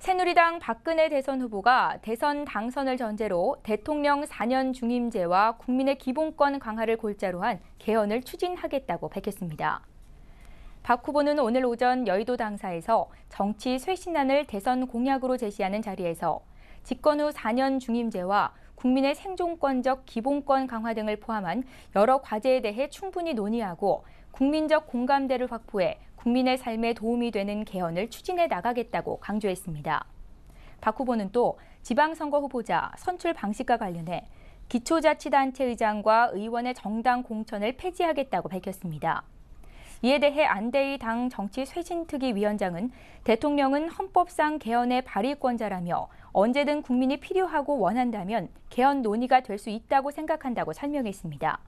새누리당 박근혜 대선 후보가 대선 당선을 전제로 대통령 4년 중임제와 국민의 기본권 강화를 골자로 한 개헌을 추진하겠다고 밝혔습니다. 박 후보는 오늘 오전 여의도 당사에서 정치 쇄신안을 대선 공약으로 제시하는 자리에서 집권 후 4년 중임제와 국민의 생존권적 기본권 강화 등을 포함한 여러 과제에 대해 충분히 논의하고 국민적 공감대를 확보해 국민의 삶에 도움이 되는 개헌을 추진해 나가겠다고 강조했습니다. 박 후보는 또 지방선거 후보자 선출 방식과 관련해 기초자치단체 의장과 의원의 정당 공천을 폐지하겠다고 밝혔습니다. 이에 대해 안대희 당 정치쇄신특위 위원장은 대통령은 헌법상 개헌의 발의권자라며 언제든 국민이 필요하고 원한다면 개헌 논의가 될 수 있다고 생각한다고 설명했습니다.